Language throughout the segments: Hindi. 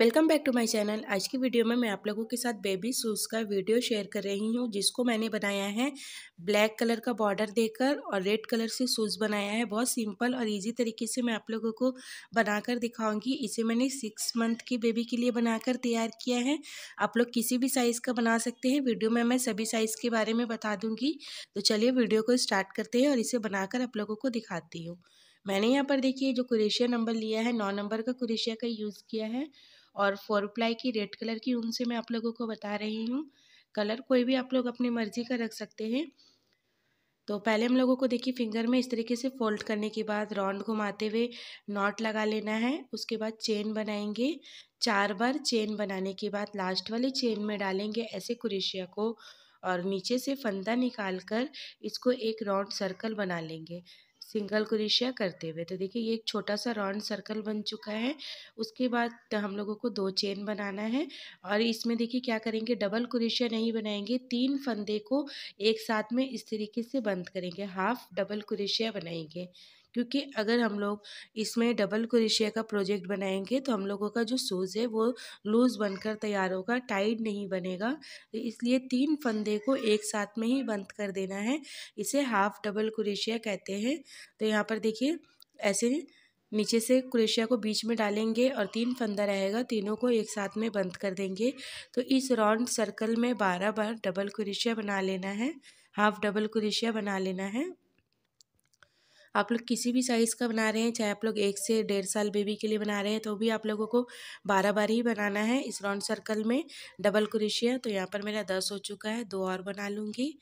welcome back to my channel आज की वीडियो में मैं आप लोगों के साथ बेबी शूज़ का वीडियो शेयर कर रही हूँ जिसको मैंने बनाया है ब्लैक कलर का बॉर्डर देकर और रेड कलर से शूज़ बनाया है बहुत सिंपल और इजी तरीके से मैं आप लोगों को बनाकर दिखाऊंगी इसे मैंने सिक्स मंथ की बेबी के लिए बनाकर तैयार किया है आप लोग किसी भी साइज़ का बना सकते हैं वीडियो में मैं सभी साइज़ के बारे में बता दूँगी तो चलिए वीडियो को स्टार्ट करते हैं और इसे बनाकर आप लोगों को दिखाती हूँ मैंने यहाँ पर देखिए जो कुरेशिया नंबर लिया है नौ नंबर का कुरेशिया का यूज़ किया है और फोर प्लाई की रेड कलर की ऊन से मैं आप लोगों को बता रही हूँ कलर कोई भी आप लोग अपनी मर्जी का रख सकते हैं तो पहले हम लोगों को देखिए फिंगर में इस तरीके से फोल्ड करने के बाद राउंड घुमाते हुए नॉट लगा लेना है उसके बाद चेन बनाएंगे चार बार चेन बनाने के बाद लास्ट वाले चेन में डालेंगे ऐसे कुरेशिया को और नीचे से फंदा निकाल कर इसको एक राउंड सर्कल बना लेंगे सिंगल क्रोशिया करते हुए तो देखिए ये एक छोटा सा राउंड सर्कल बन चुका है उसके बाद हम लोगों को दो चेन बनाना है और इसमें देखिए क्या करेंगे डबल क्रोशिया नहीं बनाएंगे तीन फंदे को एक साथ में इस तरीके से बंद करेंगे हाफ डबल क्रोशिया बनाएंगे क्योंकि अगर हम लोग इसमें डबल क्रोशिया का प्रोजेक्ट बनाएंगे तो हम लोगों का जो सूज है वो लूज़ बनकर तैयार होगा टाइट नहीं बनेगा तो इसलिए तीन फंदे को एक साथ में ही बंद कर देना है इसे हाफ डबल क्रोशिया कहते हैं तो यहाँ पर देखिए ऐसे नीचे से क्रेशिया को बीच में डालेंगे और तीन फंदा रहेगा तीनों को एक साथ में बंद कर देंगे तो इस राउंड सर्कल में बारह बार डबल क्रेशिया बना लेना है हाफ डबल क्रेशिया बना लेना है आप लोग किसी भी साइज़ का बना रहे हैं चाहे आप लोग एक से डेढ़ साल बेबी के लिए बना रहे हैं तो भी आप लोगों को बारह बार ही बनाना है इस राउंड सर्कल में डबल क्रेशिया तो यहाँ पर मेरा दस हो चुका है दो और बना लूँगी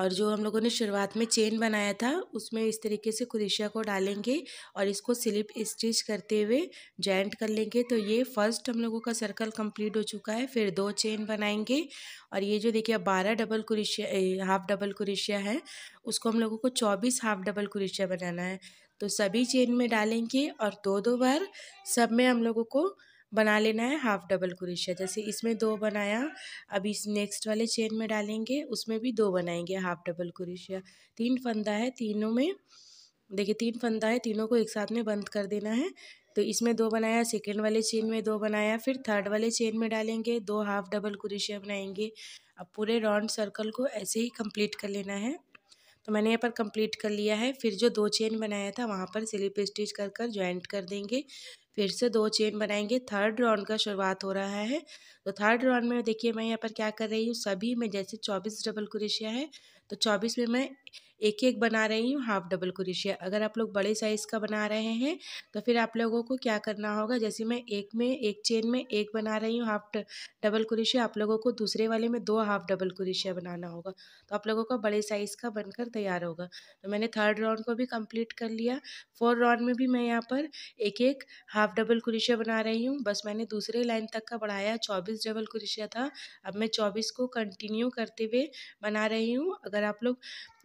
और जो हम लोगों ने शुरुआत में चेन बनाया था उसमें इस तरीके से कुरिशिया को डालेंगे और इसको स्लिप स्टिच करते हुए जॉइंट कर लेंगे तो ये फर्स्ट हम लोगों का सर्कल कंप्लीट हो चुका है फिर दो चेन बनाएंगे और ये जो देखिए बारह double crochet half double crochet है उसको हम लोगों को चौबीस हाफ डबल कुरिशिया बनाना है तो सभी चेन में डालेंगे और दो दो बार सब में हम लोगों को बना लेना है हाफ डबल क्रोशिया जैसे इसमें दो बनाया अब इस नेक्स्ट वाले चेन में डालेंगे उसमें भी दो बनाएंगे हाफ डबल क्रोशिया तीन फंदा है तीनों में देखिए तीन फंदा है तीनों को एक साथ में बंद कर देना है तो इसमें दो बनाया सेकेंड वाले चेन में दो बनाया फिर थर्ड वाले चेन में डालेंगे दो हाफ डबल क्रोशिया बनाएंगे अब पूरे राउंड सर्कल को ऐसे ही कंप्लीट कर लेना है तो मैंने यहाँ पर कंप्लीट कर लिया है फिर जो दो चेन बनाया था वहाँ पर स्लिप स्टिच कर कर ज्वाइंट कर देंगे फिर से दो चेन बनाएंगे थर्ड राउंड का शुरुआत हो रहा है तो थर्ड राउंड में देखिए मैं यहाँ पर क्या कर रही हूँ सभी में जैसे चौबीस डबल क्रेशिया है तो चौबीस में मैं एक एक बना रही हूँ हाफ डबल क्रोशिया अगर आप लोग बड़े साइज़ का बना रहे हैं तो फिर आप लोगों को क्या करना होगा जैसे मैं एक में एक चेन में एक बना रही हूँ हाफ डबल क्रोशिया आप लोगों को दूसरे वाले में दो हाफ डबल क्रोशिया बनाना होगा तो आप लोगों का बड़े साइज़ का बनकर तैयार होगा तो मैंने थर्ड राउंड को भी कंप्लीट कर लिया फोर्थ राउंड में भी मैं यहाँ पर एक एक हाफ डबल क्रोशिया बना रही हूँ बस मैंने दूसरे लाइन तक का बढ़ाया चौबीस डबल क्रोशिया था अब मैं चौबीस को कंटिन्यू करते हुए बना रही हूँ अगर आप लोग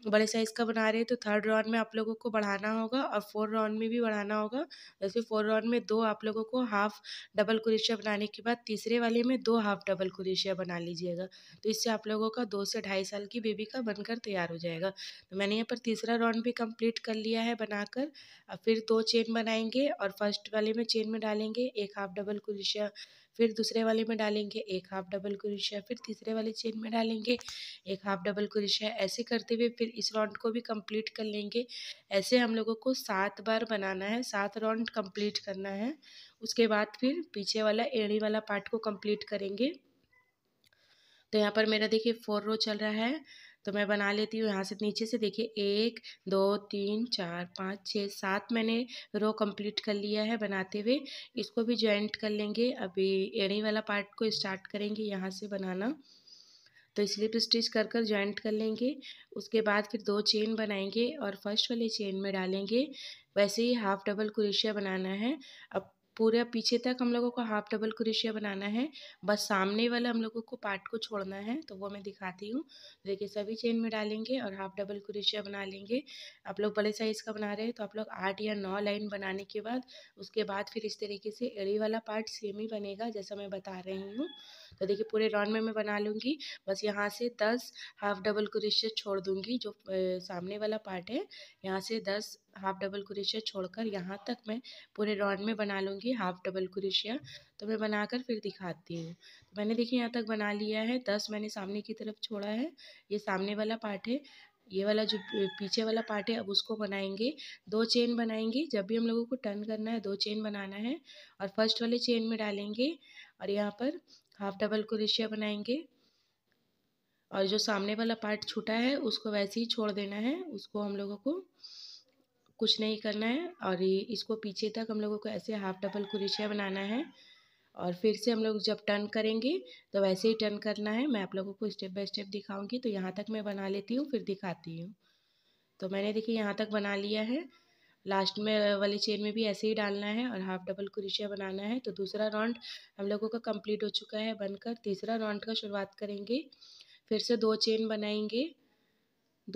बड़े साइज़ का बना रहे हैं तो थर्ड राउंड में आप लोगों को बढ़ाना होगा और फोर्थ राउंड में भी बढ़ाना होगा जैसे फोर्थ राउंड में दो आप लोगों को हाफ डबल कुरेशिया बनाने के बाद तीसरे वाले में दो हाफ डबल कुरेशिया बना लीजिएगा तो इससे आप लोगों का दो से ढाई साल की बेबी का बनकर तैयार हो जाएगा तो मैंने यहाँ पर तीसरा राउंड भी कम्प्लीट कर लिया है बनाकर और फिर दो चेन बनाएंगे और फर्स्ट वाले में चेन में डालेंगे एक हाफ डबल कुरेशिया फिर दूसरे वाले में डालेंगे एक हाफ डबल क्रोशिया फिर तीसरे वाले चेन में डालेंगे एक हाफ डबल क्रोशिया ऐसे करते हुए फिर इस राउंड को भी कंप्लीट कर लेंगे ऐसे हम लोगों को सात बार बनाना है सात राउंड कंप्लीट करना है उसके बाद फिर पीछे वाला एड़ी वाला पार्ट को कंप्लीट करेंगे तो यहाँ पर मेरा देखिए फोर रो चल रहा है तो मैं बना लेती हूँ यहाँ से नीचे से देखिए एक दो तीन चार पाँच छः सात मैंने रो कंप्लीट कर लिया है बनाते हुए इसको भी ज्वाइंट कर लेंगे अभी एड़ी वाला पार्ट को स्टार्ट करेंगे यहाँ से बनाना तो स्लिप स्टिच कर कर ज्वाइंट कर लेंगे उसके बाद फिर दो चेन बनाएंगे और फर्स्ट वाले चेन में डालेंगे वैसे ही हाफ डबल क्रेशिया बनाना है अब पूरे पीछे तक हम लोगों को हाफ डबल क्रोशिया बनाना है बस सामने वाला हम लोगों को पार्ट को छोड़ना है तो वो मैं दिखाती हूँ तो देखिए सभी चेन में डालेंगे और हाफ डबल क्रोशिया बना लेंगे आप लोग बड़े साइज़ का बना रहे हैं तो आप लोग आठ या नौ लाइन बनाने के बाद उसके बाद फिर इस तरीके से एड़ी वाला पार्ट सेम ही बनेगा जैसा मैं बता रही हूँ तो देखिए पूरे राउंड में मैं बना लूँगी बस यहाँ से दस हाफ डबल क्रोशिया छोड़ दूँगी जो सामने वाला पार्ट है यहाँ से दस हाफ डबल क्रोशिया छोड़कर यहाँ तक मैं पूरे राउंड में बना लूँगी हाफ डबल क्रेशिया तो मैं बनाकर फिर दिखाती हूँ तो मैंने देखिए यहाँ तक बना लिया है दस मैंने सामने की तरफ छोड़ा है ये सामने वाला पार्ट है ये वाला जो पीछे वाला पार्ट है अब उसको बनाएंगे दो चेन बनाएंगे जब भी हम लोगों को टर्न करना है दो चेन बनाना है और फर्स्ट वाले चेन में डालेंगे और यहाँ पर हाफ डबल क्रोशिया बनाएंगे और जो सामने वाला पार्ट छूटा है उसको वैसे ही छोड़ देना है उसको हम लोगों को कुछ नहीं करना है और ये इसको पीछे तक हम लोगों को ऐसे हाफ डबल क्रोशिया बनाना है और फिर से हम लोग जब टर्न करेंगे तो वैसे ही टर्न करना है मैं आप लोगों को स्टेप बाय स्टेप दिखाऊंगी तो यहाँ तक मैं बना लेती हूँ फिर दिखाती हूँ तो मैंने देखिए यहाँ तक बना लिया है लास्ट में वाली चेन में भी ऐसे ही डालना है और हाफ डबल क्रोशिया बनाना है तो दूसरा राउंड हम लोगों का कंप्लीट हो चुका है बनकर तीसरा राउंड का शुरुआत करेंगे फिर से दो चेन बनाएंगे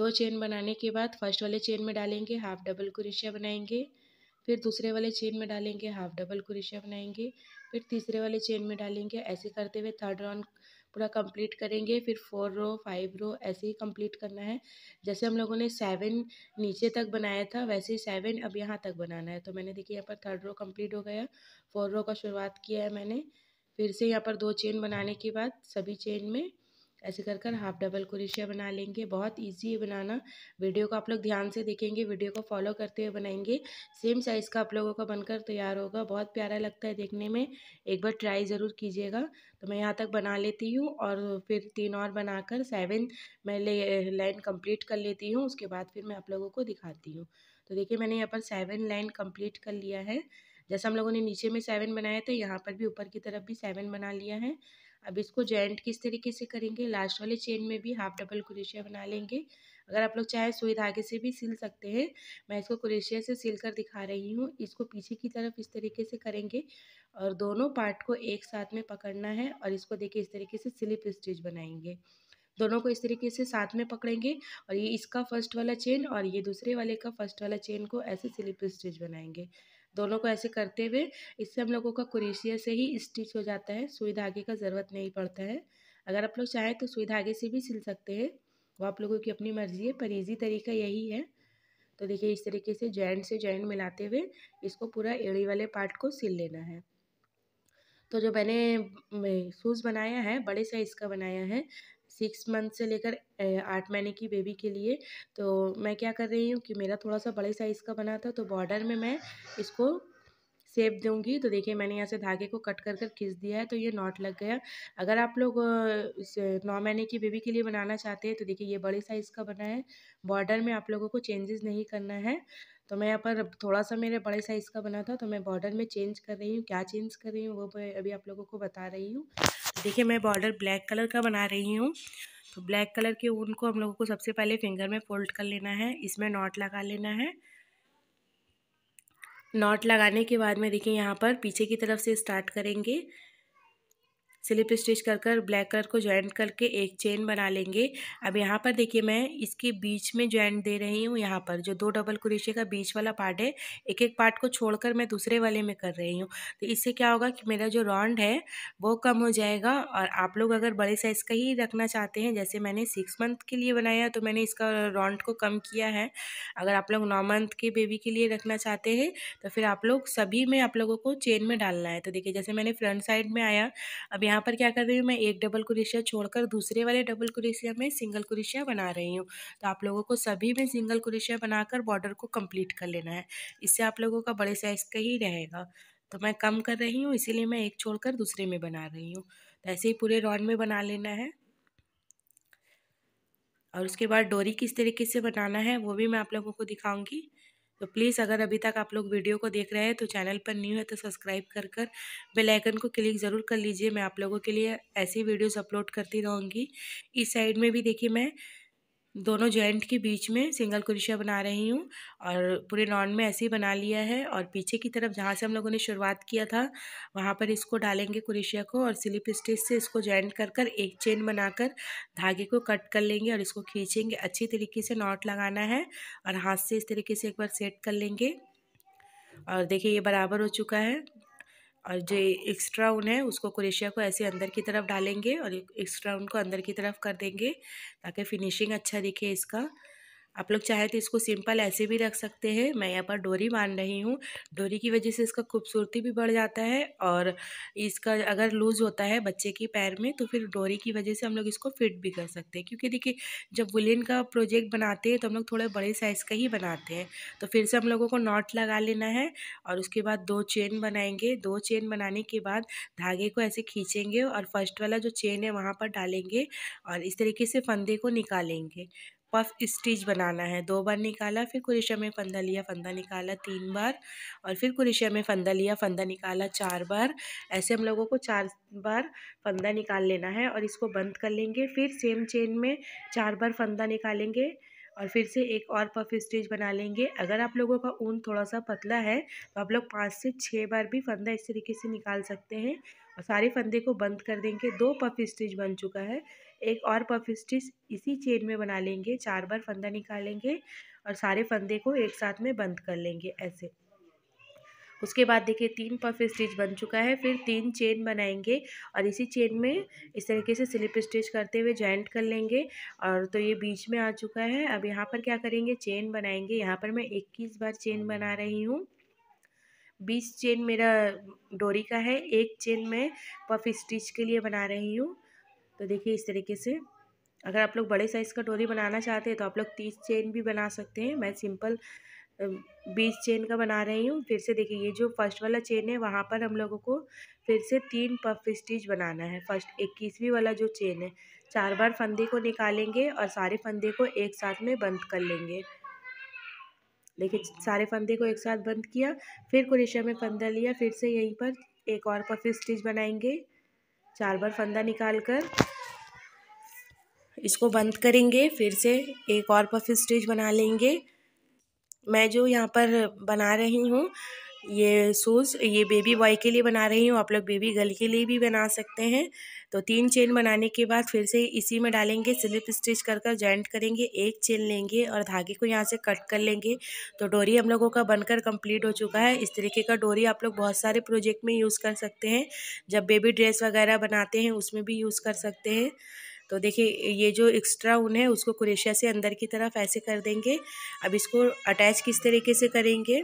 दो चेन बनाने के बाद फर्स्ट वाले चेन में डालेंगे हाफ डबल क्रोशिया बनाएंगे फिर दूसरे वाले चेन में डालेंगे हाफ डबल क्रोशिया बनाएंगे फिर तीसरे वाले चेन में डालेंगे ऐसे करते हुए थर्ड राउंड पूरा कंप्लीट करेंगे फिर फोर रो फाइव रो ऐसे ही कंप्लीट करना है जैसे हम लोगों ने सेवन नीचे तक बनाया था वैसे ही सेवन अब यहाँ तक बनाना है तो मैंने देखिए यहाँ पर थर्ड रो कंप्लीट हो गया फोर रो का शुरुआत किया है मैंने फिर से यहाँ पर दो चेन बनाने के बाद सभी चेन में ऐसे कर कर हाफ डबल कुरेशिया बना लेंगे बहुत इजी है बनाना वीडियो को आप लोग ध्यान से देखेंगे वीडियो को फॉलो करते हुए बनाएंगे सेम साइज़ का आप लोगों का बनकर तैयार होगा बहुत प्यारा लगता है देखने में एक बार ट्राई ज़रूर कीजिएगा तो मैं यहाँ तक बना लेती हूँ और फिर तीन और बनाकर सेवन मैं लाइन कंप्लीट कर लेती हूँ उसके बाद फिर मैं आप लोगों को दिखाती हूँ तो देखिए मैंने यहाँ पर सेवन लाइन कंप्लीट कर लिया है जैसा हम लोगों ने नीचे में सेवन बनाया था यहाँ पर भी ऊपर की तरफ भी सेवन बना लिया है अब इसको जॉइंट किस तरीके से करेंगे लास्ट वाले चेन में भी हाफ डबल क्रोशिया बना लेंगे अगर आप लोग चाहे सुई धागे से भी सिल सकते हैं मैं इसको क्रोशिया से सिल कर दिखा रही हूँ इसको पीछे की तरफ इस तरीके से करेंगे और दोनों पार्ट को एक साथ में पकड़ना है और इसको देखिए इस तरीके से स्लिप स्टिच बनाएंगे दोनों को इस तरीके से साथ में पकड़ेंगे और ये इसका फर्स्ट वाला चेन और ये दूसरे वाले का फर्स्ट वाला चेन को ऐसे स्लिप स्टिच बनाएंगे दोनों को ऐसे करते हुए इससे हम लोगों का कुरेशिया से ही स्टिच हो जाता है सुई धागे का ज़रूरत नहीं पड़ता है अगर आप लोग चाहें तो सुई धागे से भी सिल सकते हैं वो आप लोगों की अपनी मर्ज़ी है पर ईजी तरीका यही है तो देखिए इस तरीके से जॉइंट से जॉइंट मिलाते हुए इसको पूरा एड़ी वाले पार्ट को सिल लेना है तो जो मैंने शूज बनाया है बड़े साइज़ का बनाया है सिक्स मंथ से लेकर आठ महीने की बेबी के लिए तो मैं क्या कर रही हूँ कि मेरा थोड़ा सा बड़े साइज़ का बना था तो बॉर्डर में मैं इसको सेप दूंगी तो देखिए मैंने यहाँ से धागे को कट कर कर खींच दिया है तो ये नॉट लग गया अगर आप लोग नौ महीने की बेबी के लिए बनाना चाहते हैं तो देखिए ये बड़े साइज़ का बना है बॉर्डर में आप लोगों को चेंजेस नहीं करना है तो मैं यहाँ पर थोड़ा सा मेरे बड़े साइज़ का बना था तो मैं बॉर्डर में चेंज कर रही हूँ क्या चेंज कर रही हूँ वो मैं अभी आप लोगों को बता रही हूँ देखिए मैं बॉर्डर ब्लैक कलर का बना रही हूँ तो ब्लैक कलर के ऊन को हम लोगों को सबसे पहले फिंगर में फोल्ड कर लेना है इसमें नॉट लगा लेना है नॉट लगाने के बाद में देखिए यहाँ पर पीछे की तरफ से स्टार्ट करेंगे स्लिप स्टिच कर कर ब्लैक कलर को ज्वाइंट करके एक चेन बना लेंगे अब यहाँ पर देखिए मैं इसके बीच में ज्वाइंट दे रही हूँ यहाँ पर जो दो डबल क्रोशिया का बीच वाला पार्ट है एक एक पार्ट को छोड़कर मैं दूसरे वाले में कर रही हूँ तो इससे क्या होगा कि मेरा जो राउंड है वो कम हो जाएगा और आप लोग अगर बड़े साइज़ का ही रखना चाहते हैं जैसे मैंने सिक्स मंथ के लिए बनाया तो मैंने इसका राउंड को कम किया है अगर आप लोग नौ मंथ के बेबी के लिए रखना चाहते हैं तो फिर आप लोग सभी में आप लोगों को चेन में डालना है तो देखिए जैसे मैंने फ्रंट साइड में आया अब यहाँ पर क्या कर रही हूँ मैं एक डबल कुरेशिया छोड़कर दूसरे वाले डबल कुरेशिया में सिंगल कुरेशिया बना रही हूँ तो आप लोगों को सभी में सिंगल कुरेशिया बनाकर बॉर्डर को कंप्लीट कर लेना है इससे आप लोगों का बड़े साइज़ का ही रहेगा तो मैं कम कर रही हूँ इसीलिए मैं एक छोड़कर दूसरे में बना रही हूँ तो ऐसे ही पूरे राउंड में बना लेना है और उसके बाद डोरी किस तरीके से बनाना है वो भी मैं आप लोगों को दिखाऊंगी तो प्लीज़ अगर अभी तक आप लोग वीडियो को देख रहे हैं तो चैनल पर न्यू है तो सब्सक्राइब कर कर बेलाइकन को क्लिक ज़रूर कर लीजिए मैं आप लोगों के लिए ऐसी वीडियोज़ अपलोड करती रहूँगी इस साइड में भी देखिए मैं दोनों जॉइंट के बीच में सिंगल क्रोशिया बना रही हूँ और पूरे राउंड में ऐसे ही बना लिया है और पीछे की तरफ जहाँ से हम लोगों ने शुरुआत किया था वहाँ पर इसको डालेंगे क्रोशिया को और स्लिप स्टिच से इसको जॉइंट कर कर एक चेन बनाकर धागे को कट कर लेंगे और इसको खींचेंगे अच्छी तरीके से नॉट लगाना है और हाथ से इस तरीके से एक बार सेट कर लेंगे और देखिए ये बराबर हो चुका है और जो एक्स्ट्रा ऊन है उसको कुरेशिया को ऐसे अंदर की तरफ डालेंगे और एक्स्ट्रा ऊन को अंदर की तरफ कर देंगे ताकि फिनिशिंग अच्छा दिखे इसका आप लोग चाहे तो इसको सिंपल ऐसे भी रख सकते हैं मैं यहाँ पर डोरी बांध रही हूँ डोरी की वजह से इसका खूबसूरती भी बढ़ जाता है और इसका अगर लूज़ होता है बच्चे के पैर में तो फिर डोरी की वजह से हम लोग इसको फिट भी कर सकते हैं क्योंकि देखिए जब वुलिन का प्रोजेक्ट बनाते हैं तो हम लोग थोड़े बड़े साइज़ का ही बनाते हैं तो फिर से हम लोगों को नॉट लगा लेना है और उसके बाद दो चेन बनाएंगे दो चेन बनाने के बाद धागे को ऐसे खींचेंगे और फर्स्ट वाला जो चेन है वहाँ पर डालेंगे और इस तरीके से फंदे को निकालेंगे पफ स्टिच बनाना है दो बार निकाला फिर कुरेशा में फंदा लिया फंदा निकाला तीन बार और फिर कुरेशा में फंदा लिया फंदा निकाला चार बार ऐसे हम लोगों को चार बार फंदा निकाल लेना है और इसको बंद कर लेंगे फिर सेम चेन में चार बार फंदा निकालेंगे और फिर से एक और पफ स्टिच बना लेंगे अगर आप लोगों का ऊन थोड़ा सा पतला है तो आप लोग पाँच से छः बार भी फंदा इस तरीके से निकाल सकते हैं और सारे फंदे को बंद कर देंगे दो पफ स्टिच बन चुका है एक और पफ स्टिच इसी चेन में बना लेंगे चार बार फंदा निकालेंगे और सारे फंदे को एक साथ में बंद कर लेंगे ऐसे उसके बाद देखिए तीन पफ स्टिच बन चुका है फिर तीन चेन बनाएंगे और इसी चेन में इस तरीके से स्लिप स्टिच करते हुए जॉइंट कर लेंगे और तो ये बीच में आ चुका है अब यहाँ पर क्या करेंगे चेन बनाएंगे यहाँ पर मैं इक्कीस बार चेन बना रही हूँ बीस चेन मेरा डोरी का है एक चेन मैं पफ स्टिच के लिए बना रही हूँ तो देखिए इस तरीके से अगर आप लोग बड़े साइज़ का डोरी बनाना चाहते हैं तो आप लोग तीस चेन भी बना सकते हैं मैं सिंपल बीस चेन का बना रही हूँ फिर से देखिए ये जो फर्स्ट वाला चेन है वहाँ पर हम लोगों को फिर से तीन पफ स्टिच बनाना है फर्स्ट इक्कीसवीं वाला जो चेन है चार बार फंदे को निकालेंगे और सारे फंदे को एक साथ में बंद कर लेंगे देखिए सारे फंदे को एक साथ बंद किया फिर कुरेशा में फंदा लिया फिर से यहीं पर एक और पफ स्टिच बनाएंगे चार बार फंदा निकाल कर इसको बंद करेंगे फिर से एक और पफ स्टिच बना लेंगे मैं जो यहाँ पर बना रही हूँ ये शूज़ ये बेबी बॉय के लिए बना रही हूँ आप लोग बेबी गर्ल के लिए भी बना सकते हैं तो तीन चेन बनाने के बाद फिर से इसी में डालेंगे स्लिप स्टिच कर कर जॉइंट करेंगे एक चेन लेंगे और धागे को यहाँ से कट कर लेंगे तो डोरी हम लोगों का बनकर कंप्लीट हो चुका है इस तरीके का डोरी आप लोग बहुत सारे प्रोजेक्ट में यूज़ कर सकते हैं जब बेबी ड्रेस वगैरह बनाते हैं उसमें भी यूज़ कर सकते हैं तो देखिए ये जो एक्स्ट्रा ऊन है उसको कुरेशिया से अंदर की तरफ ऐसे कर देंगे अब इसको अटैच किस तरीके से करेंगे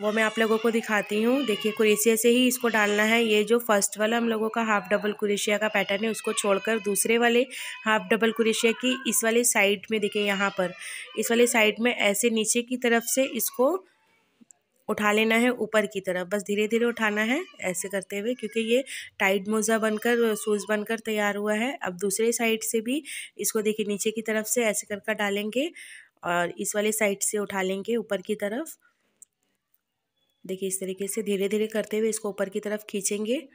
वो मैं आप लोगों को दिखाती हूँ देखिए कुरेशिया से ही इसको डालना है ये जो फर्स्ट वाला हम लोगों का हाफ डबल कुरेशिया का पैटर्न है उसको छोड़कर दूसरे वाले हाफ डबल कुरेशिया की इस वाले साइड में देखिए यहाँ पर इस वाले साइड में ऐसे नीचे की तरफ से इसको उठा लेना है ऊपर की तरफ बस धीरे धीरे उठाना है ऐसे करते हुए क्योंकि ये टाइट मोज़ा बनकर सूज बनकर तैयार हुआ है अब दूसरे साइड से भी इसको देखिए नीचे की तरफ से ऐसे करके डालेंगे और इस वाले साइड से उठा लेंगे ऊपर की तरफ देखिए इस तरीके से धीरे धीरे करते हुए इसको ऊपर की तरफ खींचेंगे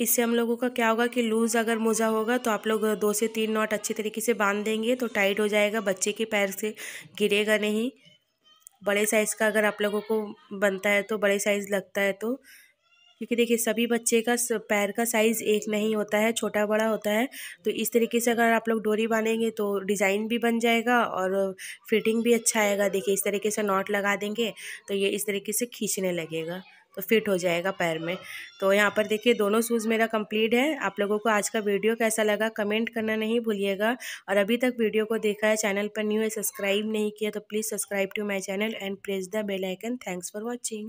इससे हम लोगों का क्या होगा कि लूज़ अगर मोज़ा होगा तो आप लोग दो से तीन नॉट अच्छे तरीके से बांध देंगे तो टाइट हो जाएगा बच्चे के पैर से गिरेगा नहीं बड़े साइज़ का अगर आप लोगों को बनता है तो बड़े साइज़ लगता है तो क्योंकि देखिए सभी बच्चे का पैर का साइज़ एक नहीं होता है छोटा बड़ा होता है तो इस तरीके से अगर आप लोग डोरी बांधेंगे तो डिज़ाइन भी बन जाएगा और फिटिंग भी अच्छा आएगा देखिए इस तरीके से नॉट लगा देंगे तो ये इस तरीके से खींचने लगेगा तो फिट हो जाएगा पैर में तो यहाँ पर देखिए दोनों शूज़ मेरा कंप्लीट है आप लोगों को आज का वीडियो कैसा लगा कमेंट करना नहीं भूलिएगा और अभी तक वीडियो को देखा है चैनल पर न्यू है सब्सक्राइब नहीं किया तो please subscribe to my channel and press the bell icon thanks for watching